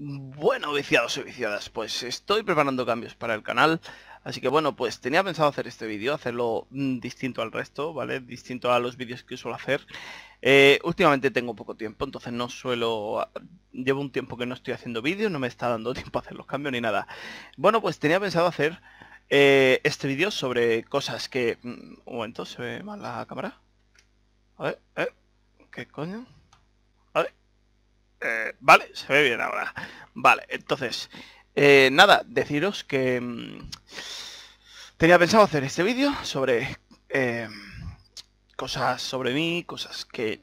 Bueno, viciados y viciadas, pues estoy preparando cambios para el canal, así que bueno, pues tenía pensado hacer este vídeo, hacerlo mm, distinto al resto, ¿vale? Distinto a los vídeos que suelo hacer. Eh, últimamente tengo poco tiempo, entonces no suelo... Ah, llevo un tiempo que no estoy haciendo vídeos, no me está dando tiempo a hacer los cambios ni nada. Bueno, pues tenía pensado hacer eh, este vídeo sobre cosas que... Mm, un momento, ¿se ve mal la cámara? Eh, ¿qué coño? Eh, vale, se ve bien ahora. Vale, entonces, eh, nada, deciros que mm, tenía pensado hacer este vídeo sobre eh, cosas sobre mí, cosas que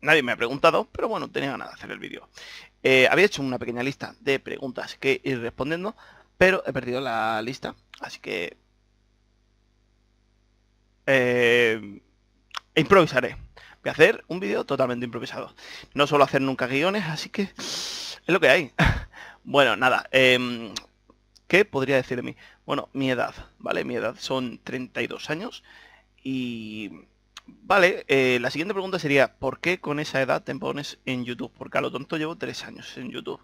nadie me ha preguntado, pero bueno, tenía ganas de hacer el vídeo. había hecho una pequeña lista de preguntas que ir respondiendo, pero he perdido la lista, así que... improvisaré. Voy a hacer un vídeo totalmente improvisado. No suelo hacer nunca guiones, así que es lo que hay. bueno, nada. Em, ¿Qué podría decir de mí? Bueno, mi edad, ¿vale? Mi edad son 32 años y... Vale, eh, la siguiente pregunta sería, ¿por qué con esa edad te pones en YouTube? Porque a lo tonto llevo 3 años en YouTube.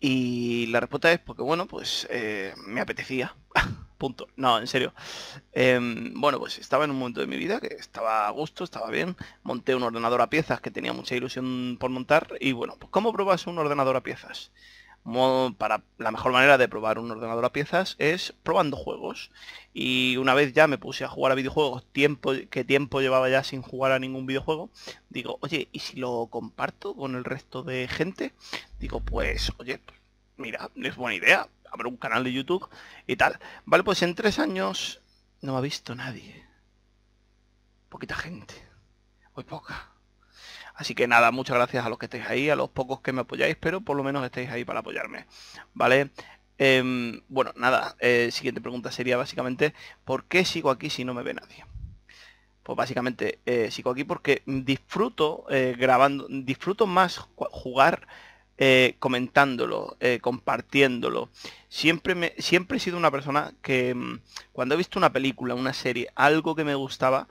Y la respuesta es porque, bueno, pues eh, me apetecía. No, en serio. Em, bueno, pues estaba en un momento de mi vida que estaba a gusto, estaba bien. Monté un ordenador a piezas que tenía mucha ilusión por montar. Y bueno, pues ¿cómo pruebas un ordenador a piezas? para la mejor manera de probar un ordenador a piezas es probando juegos. Y una vez ya me puse a jugar a videojuegos, tiempo que tiempo llevaba ya sin jugar a ningún videojuego, digo, oye, ¿y si lo comparto con el resto de gente? Digo, pues, oye, mira, es buena idea un canal de YouTube y tal. Vale, pues en tres años no ha visto nadie. Poquita gente. Muy poca. Así que nada, muchas gracias a los que estáis ahí, a los pocos que me apoyáis, pero por lo menos estáis ahí para apoyarme. ¿Vale? Em, bueno, nada, eh, siguiente pregunta sería básicamente, ¿por qué sigo aquí si no me ve nadie? Pues básicamente eh, sigo aquí porque disfruto eh, grabando, disfruto más jugar eh, comentándolo, eh, compartiéndolo. Siempre, siempre he sido una persona que mm, cuando he visto una película, una serie, algo que me gustaba,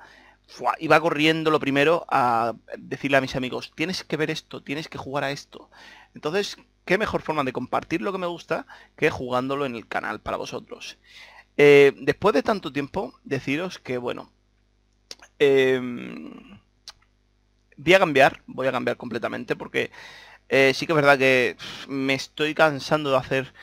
iba corriendo lo primero a decirle a mis amigos, tienes que ver esto, tienes que jugar a esto. Entonces, ¿qué mejor forma de compartir lo que me gusta que jugándolo en el canal para vosotros? Eh, después de tanto tiempo, deciros que, bueno, em, voy a cambiar, voy a cambiar completamente porque eh, sí que es verdad que me estoy cansando de hacer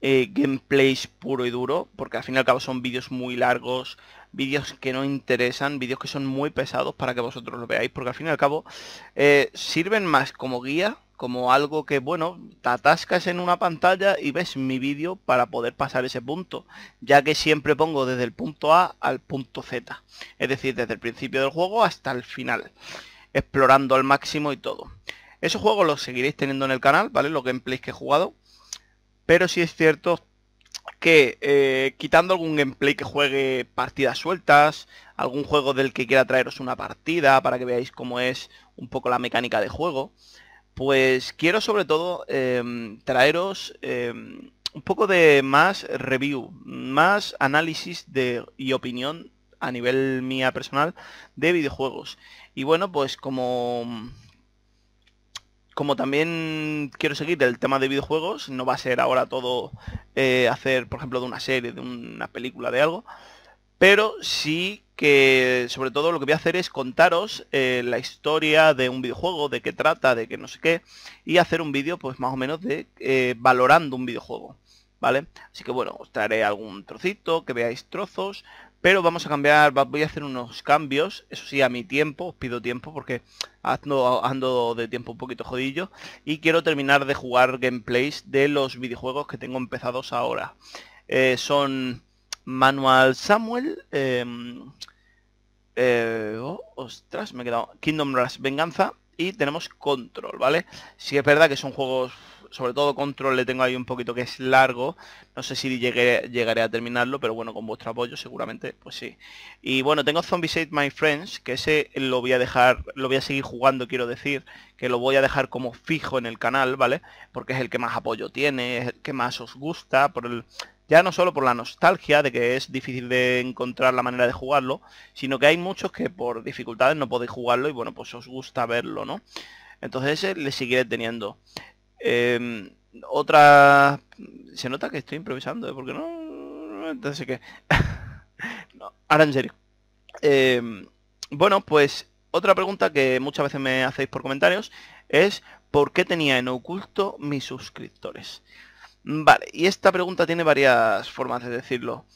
eh, gameplays puro y duro, porque al fin y al cabo son vídeos muy largos, vídeos que no interesan, vídeos que son muy pesados para que vosotros lo veáis, porque al fin y al cabo eh, sirven más como guía, como algo que, bueno, te atascas en una pantalla y ves mi vídeo para poder pasar ese punto, ya que siempre pongo desde el punto A al punto Z, es decir, desde el principio del juego hasta el final, explorando al máximo y todo. Esos juegos los seguiréis teniendo en el canal, ¿vale? Los gameplays que he jugado. Pero sí es cierto que eh, quitando algún gameplay que juegue partidas sueltas, algún juego del que quiera traeros una partida para que veáis cómo es un poco la mecánica de juego, pues quiero sobre todo em, traeros em, un poco de más review, más análisis de, y opinión a nivel mía personal de videojuegos. Y bueno, pues como como también quiero seguir el tema de videojuegos, no va a ser ahora todo eh, hacer, por ejemplo, de una serie, de una película, de algo, pero sí que sobre todo lo que voy a hacer es contaros eh, la historia de un videojuego, de qué trata, de qué no sé qué, y hacer un vídeo pues más o menos de eh, valorando un videojuego. ¿Vale? Así que bueno, os traeré algún trocito, que veáis trozos pero vamos a cambiar, voy a hacer unos cambios, eso sí, a mi tiempo, os pido tiempo porque ando, de tiempo un poquito jodillo. Y quiero terminar de jugar gameplays de los videojuegos que tengo empezados ahora. Eh, son Manual Samuel, em, eh, oh, ostras, me he quedado, Kingdom Rush Venganza y tenemos Control, ¿vale? Sí es verdad que son juegos sobre todo Control le tengo ahí un poquito que es largo. No sé si llegaré a terminarlo, pero bueno, con vuestro apoyo seguramente, pues sí. Y bueno, tengo Zombicide My Friends, que ese lo voy a dejar, lo voy a seguir jugando, quiero decir, que lo voy a dejar como fijo en el canal, ¿vale? Porque es el que más apoyo tiene, es el que más os gusta, por el, ya no solo por la nostalgia de que es difícil de encontrar la manera de jugarlo, sino que hay muchos que por dificultades no podéis jugarlo y bueno, pues os gusta verlo, ¿no? Entonces ese le seguiré teniendo. Em, otra... Se nota que estoy improvisando, ¿eh? porque no... Entonces que... no, ahora en serio. Em, bueno, pues otra pregunta que muchas veces me hacéis por comentarios es ¿por qué tenía en oculto mis suscriptores? Vale, y esta pregunta tiene varias formas de decirlo.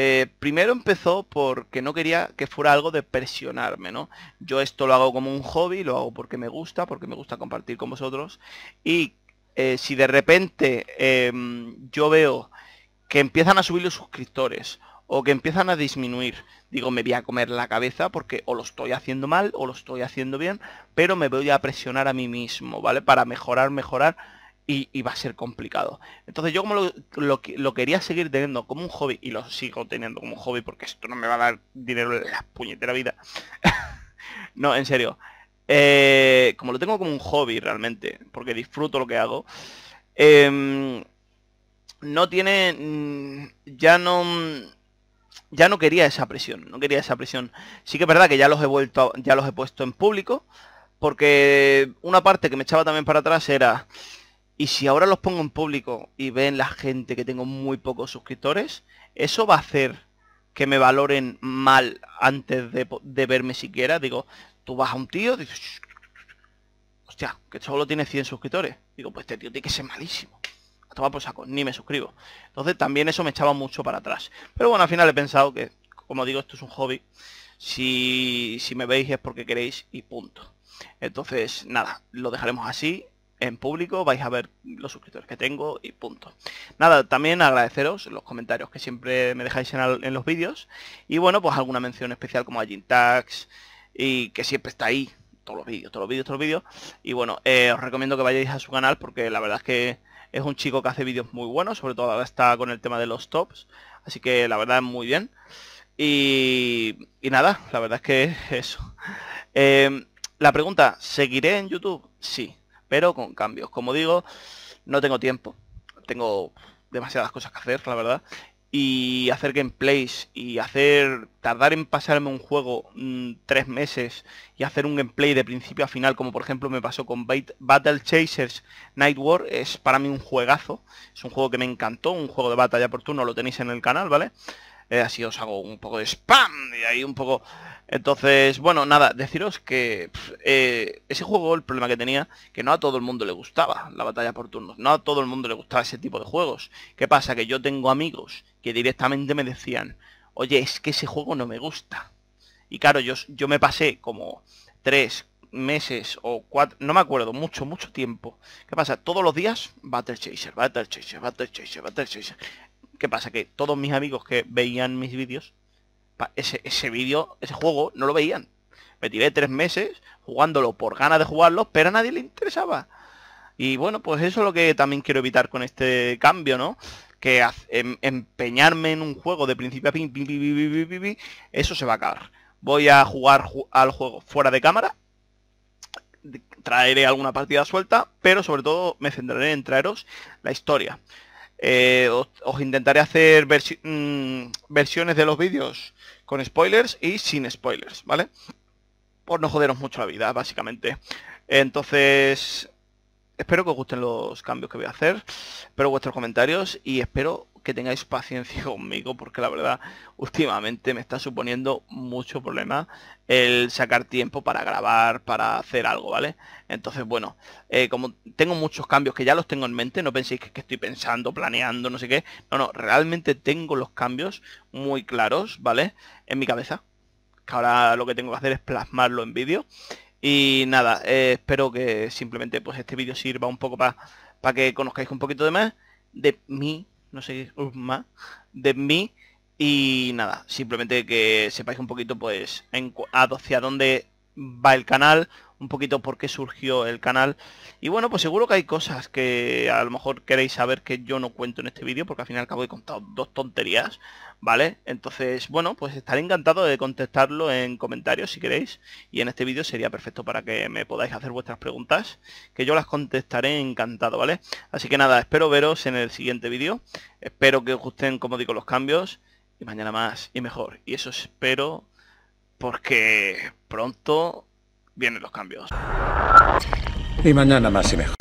Eh, primero empezó porque no quería que fuera algo de presionarme, ¿no? Yo esto lo hago como un hobby, lo hago porque me gusta, porque me gusta compartir con vosotros. Y eh, si de repente em, yo veo que empiezan a subir los suscriptores o que empiezan a disminuir, digo, me voy a comer la cabeza porque o lo estoy haciendo mal o lo estoy haciendo bien, pero me voy a presionar a mí mismo, ¿vale? Para mejorar, mejorar y, va a ser complicado. Entonces yo como lo, quería seguir teniendo como un hobby, y lo sigo teniendo como un hobby porque esto no me va a dar dinero en la puñetera vida. no, en serio. Eh, como lo tengo como un hobby realmente, porque disfruto lo que hago, em, no tiene... Mm, ya no ya no quería esa presión, no quería esa presión. Sí que es verdad que ya los he vuelto, ya los he puesto en público, porque una parte que me echaba también para atrás era, y si ahora los pongo en público y ven la gente que tengo muy pocos suscriptores, eso va a hacer que me valoren mal antes de, verme siquiera. Digo, tú vas a un tío, dices, hostia, que solo tiene 100 suscriptores. Digo, pues este tío tiene que ser malísimo. A tomar por saco, ni me suscribo. Entonces también eso me echaba mucho para atrás. Pero bueno, al final he pensado que, como digo, esto es un hobby. Si, si me veis es porque queréis y punto. Entonces, nada, lo dejaremos así en público, vais a ver los suscriptores que tengo y punto. Nada, también agradeceros los comentarios que siempre me dejáis en, los vídeos y bueno, pues alguna mención especial como a Gintax y que siempre está ahí, todos los vídeos, todos los vídeos, todos los vídeos y bueno, eh, os recomiendo que vayáis a su canal porque la verdad es que es un chico que hace vídeos muy buenos, sobre todo ahora está con el tema de los tops, así que la verdad es muy bien. Y, nada, la verdad es que eso. Eh, la pregunta, ¿seguiré en YouTube? Sí pero con cambios. Como digo, no tengo tiempo, tengo demasiadas cosas que hacer, la verdad, y hacer gameplays y hacer tardar en pasarme un juego mm, tres meses y hacer un gameplay de principio a final como por ejemplo me pasó con Battle Chasers Night War es para mí un juegazo es un juego que me encantó un juego de batalla por turno lo tenéis en el canal vale eh, así os hago un poco de spam y ahí un poco entonces, bueno, nada, deciros que eh, ese juego, el problema que tenía, que no a todo el mundo le gustaba la batalla por turnos, no a todo el mundo le gustaba ese tipo de juegos. ¿Qué pasa? Que yo tengo amigos que directamente me decían, oye, es que ese juego no me gusta. Y claro, yo, yo me pasé como tres meses o cuatro, no me acuerdo, mucho, mucho tiempo. ¿Qué pasa? Todos los días, Battle Chaser, Battle Chaser, Battle Chaser, Battle Chaser. ¿Qué pasa? Que todos mis amigos que veían mis vídeos ese, ese vídeo, ese juego, no lo veían. Me tiré tres meses jugándolo por ganas de jugarlo, pero a nadie le interesaba. Y bueno, pues eso es lo que también quiero evitar con este cambio, ¿no? Que em, empeñarme en un juego de principio a fin, eso se va a acabar. Voy a jugar al juego fuera de cámara, traeré alguna partida suelta, pero sobre todo me centraré en traeros la historia. Eh, os, intentaré hacer mm, versiones de los vídeos con spoilers y sin spoilers, ¿vale? Por no joderos mucho la vida, básicamente. Entonces, espero que os gusten los cambios que voy a hacer, espero vuestros comentarios y espero que tengáis paciencia conmigo porque la verdad últimamente me está suponiendo mucho problema el sacar tiempo para grabar, para hacer algo, ¿vale? Entonces, bueno, eh, como tengo muchos cambios que ya los tengo en mente, no penséis que, que estoy pensando, planeando, no sé qué. No, no, realmente tengo los cambios muy claros, ¿vale? En mi cabeza. Que ahora lo que tengo que hacer es plasmarlo en vídeo. Y nada, eh, espero que simplemente pues este vídeo sirva un poco para que conozcáis un poquito de más de mí, no sé, más, de mí. Y nada, simplemente que sepáis un poquito pues en, hacia dónde va el canal, un poquito por qué surgió el canal. Y bueno, pues seguro que hay cosas que a lo mejor queréis saber que yo no cuento en este vídeo, porque al final y al cabo he contado dos tonterías, ¿vale? Entonces, bueno, pues estaré encantado de contestarlo en comentarios si queréis. Y en este vídeo sería perfecto para que me podáis hacer vuestras preguntas, que yo las contestaré encantado, ¿vale? Así que nada, espero veros en el siguiente vídeo. Espero que os gusten, como digo, los cambios. Y mañana más y mejor. Y eso espero porque pronto vienen los cambios. Y mañana más y mejor.